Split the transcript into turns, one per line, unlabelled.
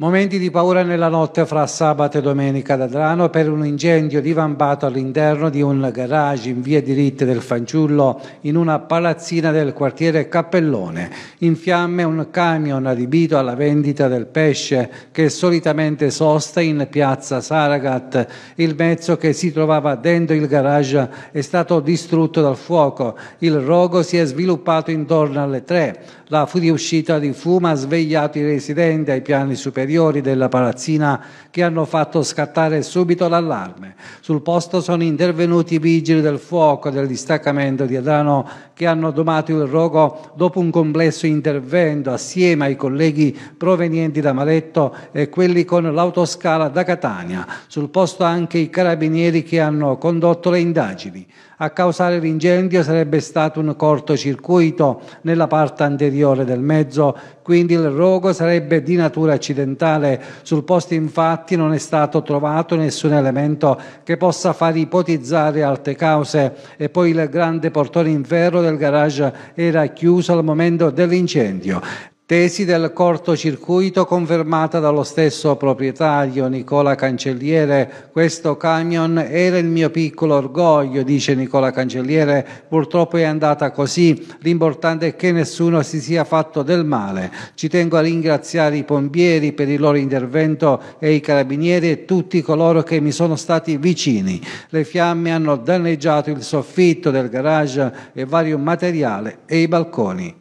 Momenti di paura nella notte fra sabato e domenica ad Adrano per un incendio divampato all'interno di un garage in via diritte del Fanciullo in una palazzina del quartiere Cappellone. In fiamme un camion adibito alla vendita del pesce che solitamente sosta in piazza Saragat. Il mezzo che si trovava dentro il garage è stato distrutto dal fuoco. Il rogo si è sviluppato intorno alle tre. La fuoriuscita di fumo ha svegliato i residenti ai piani superiori esteriori della palazzina che hanno fatto scattare subito l'allarme. Sul posto sono intervenuti i vigili del fuoco del distaccamento di Adano che hanno domato il rogo dopo un complesso intervento assieme ai colleghi provenienti da Maletto e quelli con l'autoscala da Catania. Sul posto anche i carabinieri che hanno condotto le indagini. A causare l'incendio sarebbe stato un cortocircuito nella parte anteriore del mezzo, quindi il rogo sarebbe di natura accidentale strumentale sul posto infatti non è stato trovato nessun elemento che possa far ipotizzare altre cause e poi il grande portone in ferro del garage era chiuso al momento dell'incendio tesi del cortocircuito confermata dallo stesso proprietario Nicola Cancelliere. Questo camion era il mio piccolo orgoglio, dice Nicola Cancelliere, purtroppo è andata così, l'importante è che nessuno si sia fatto del male. Ci tengo a ringraziare i pompieri per il loro intervento e i carabinieri e tutti coloro che mi sono stati vicini. Le fiamme hanno danneggiato il soffitto del garage e vario materiale e i balconi.